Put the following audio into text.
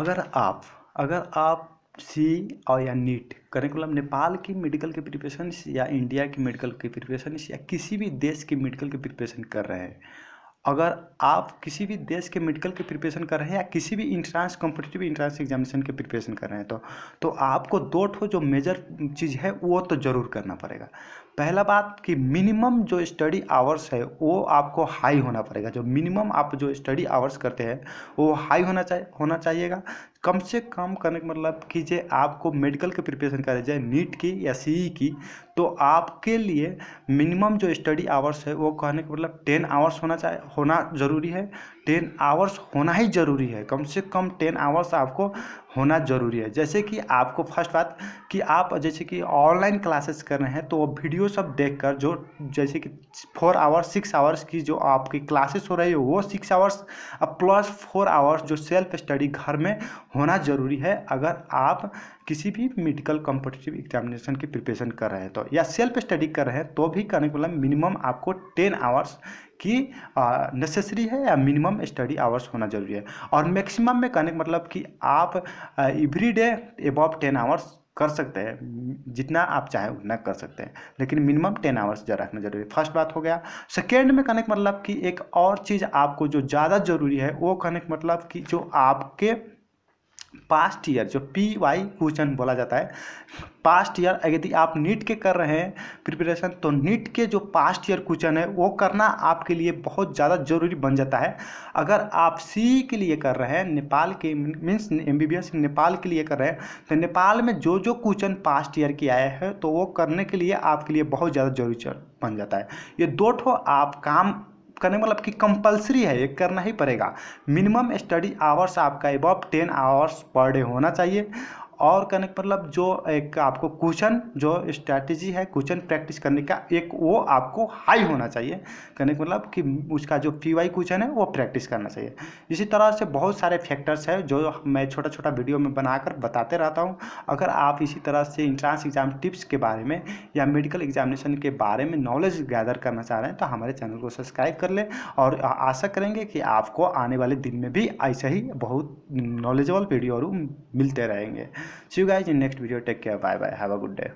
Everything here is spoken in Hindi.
अगर आप अगर आप सी और या नीट करिकुलम नेपाल की मेडिकल की प्रिपरेशन या इंडिया की मेडिकल की प्रिपरेशन या किसी भी देश की मेडिकल की प्रिपरेशन कर रहे हैं अगर आप किसी भी देश के मेडिकल की प्रिपरेशन कर रहे हैं या किसी भी इंट्रांस कॉम्पिटेटिव इंट्रांस एग्जामिनेशन की प्रिपरेशन कर रहे हैं तो तो आपको दो ठो जो मेजर चीज़ है वो तो ज़रूर करना पड़ेगा पहला बात कि मिनिमम जो स्टडी आवर्स है वो आपको हाई होना पड़ेगा जो मिनिमम आप जो स्टडी आवर्स करते हैं वो हाई होना चाहिए होना चाहिएगा कम से कम करने का मतलब कीजिए आपको मेडिकल के प्रिपरेशन करा जाए नीट की या सी e e की तो आपके लिए मिनिमम जो स्टडी आवर्स है वो कहने का मतलब टेन आवर्स होना चाहिए होना ज़रूरी है टेन आवर्स होना ही ज़रूरी है कम से कम टेन आवर्स आपको होना ज़रूरी है जैसे कि आपको फर्स्ट बात कि आप जैसे कि ऑनलाइन क्लासेस कर रहे हैं तो वो वीडियो सब देखकर जो जैसे कि फोर आवर्स सिक्स आवर्स की जो आपकी क्लासेस हो रही है वो six hours plus four hours जो सेल्फ स्टडी घर में होना ज़रूरी है अगर आप किसी भी मेडिकल कॉम्पिटिटिव एग्जामिनेशन की प्रिपरेशन कर रहे हैं तो या सेल्फ स्टडी कर रहे हैं तो भी करने के मतलब मिनिमम आपको टेन आवर्स की नेसेसरी है या मिनिमम स्टडी आवर्स होना जरूरी है और मैक्सिमम में कहने का मतलब कि आप every day above ten hours कर सकते हैं जितना आप चाहें उतना कर सकते हैं लेकिन मिनिमम टेन आवर्स ज़्यादा रखना जरूरी फर्स्ट बात हो गया सेकेंड में कहने का मतलब कि एक और चीज़ आपको जो ज़्यादा ज़रूरी है वो कहने का मतलब कि जो आपके पास्ट ईयर जो पी वाई क्वेश्चन बोला जाता है पास्ट ईयर यदि आप नीट के कर रहे हैं प्रिपरेशन तो नीट के जो पास्ट ईयर क्वेश्चन है वो करना आपके लिए बहुत ज़्यादा जरूरी बन जाता है अगर आप सी के लिए कर रहे हैं नेपाल के मीन्स एम बी नेपाल के लिए कर रहे हैं तो नेपाल में जो जो क्वेश्चन पास्ट ईयर के आए हैं तो वो करने के लिए आपके लिए बहुत ज़्यादा जरूरी बन जाता है ये दो ठो आप काम करने मतलब कि कंपलसरी है ये करना ही पड़ेगा मिनिमम स्टडी आवर्स आपका above ten hours per day होना चाहिए और कहने का मतलब जो एक आपको क्वेश्चन जो स्ट्रैटेजी है क्वेश्चन प्रैक्टिस करने का एक वो आपको हाई होना चाहिए कहने का मतलब कि उसका जो पी वाई क्वेश्चन है वो प्रैक्टिस करना चाहिए इसी तरह से बहुत सारे फैक्टर्स है जो मैं छोटा छोटा वीडियो में बनाकर बताते रहता हूँ अगर आप इसी तरह से इंट्रांस एग्ज़ाम टिप्स के बारे में या मेडिकल एग्जामिनेशन के बारे में नॉलेज गैदर करना चाह रहे हैं तो हमारे चैनल को सब्सक्राइब कर लें और आशा करेंगे कि आपको आने वाले दिन में भी ऐसे ही बहुत नॉलेजेबल वीडियो और मिलते रहेंगे See you guys in next video. Take care. Bye bye. Have a good day.